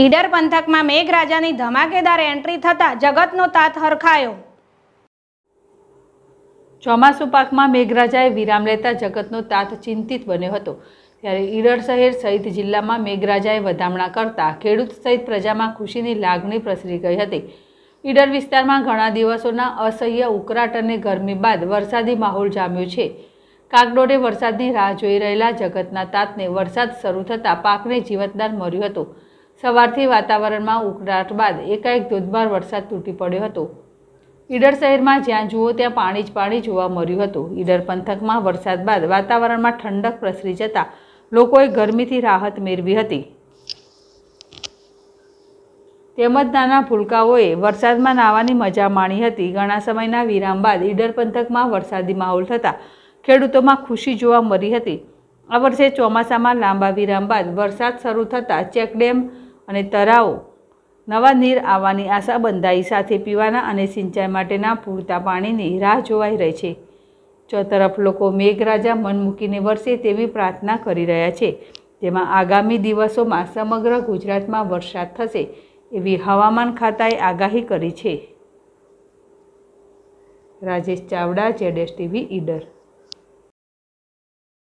ઈડર પંથકમાં મેઘરાજાની ધમાકેદાર એન્ટ્રી થતાં જગતનો તાત હરખાયો ચોમાસુ પાકમાં મેઘરાજાએ વિરામ લેતા જગતનો તાત ચિંતિત બન્યો હતો ત્યારે ઈડર શહેર સહિત જિલ્લામાં મેઘરાજાએ વધામણા કરતા ખેડૂત સહિત પ્રજામાં ખુશીની લાગણી પ્રસરી ગઈ હતી ઈડર વિસ્તારમાં ઘણા દિવસોના અસહ્ય ઉકરાટ અને ગરમી બાદ વરસાદી માહોલ જામ્યો છે કાગડોળે વરસાદની રાહ જોઈ રહેલા જગતના તાતને વરસાદ શરૂ થતાં પાકને જીવતદાન મળ્યું હતું સવારથી વાતાવરણમાં ઉકળાટ બાદ એકાએક ધોધમાર વરસાદ તૂટી પડ્યો હતો ઈડર શહેરમાં જ્યાં જુઓ ત્યાં પાણી જ પાણી જોવા મળ્યું હતું ઈડર પંથકમાં વરસાદ બાદ વાતાવરણમાં ઠંડક પ્રસરી જતાં લોકોએ ગરમીથી રાહત મેળવી હતી તેમજ નાના ભૂલકાઓએ વરસાદમાં નાહવાની મજા માણી હતી ઘણા સમયના વિરામ બાદ ઈડર પંથકમાં વરસાદી માહોલ થતાં ખેડૂતોમાં ખુશી જોવા મળી હતી આ વર્ષે ચોમાસામાં લાંબા વિરામ બાદ વરસાદ શરૂ થતાં ચેકડેમ અને તરાઓ નવા નીર આવવાની આશા બંધાઈ સાથે પીવાના અને સિંચાઈ માટેના પૂરતા પાણીની રાહ જોવાઈ રહી છે ચોતરફ લોકો મેઘરાજા મન મૂકીને વરસે તેવી પ્રાર્થના કરી રહ્યા છે જેમાં આગામી દિવસોમાં સમગ્ર ગુજરાતમાં વરસાદ થશે એવી હવામાન ખાતાએ આગાહી કરી છે રાજેશ ચાવડા જેડેશ ટીવી ઈડર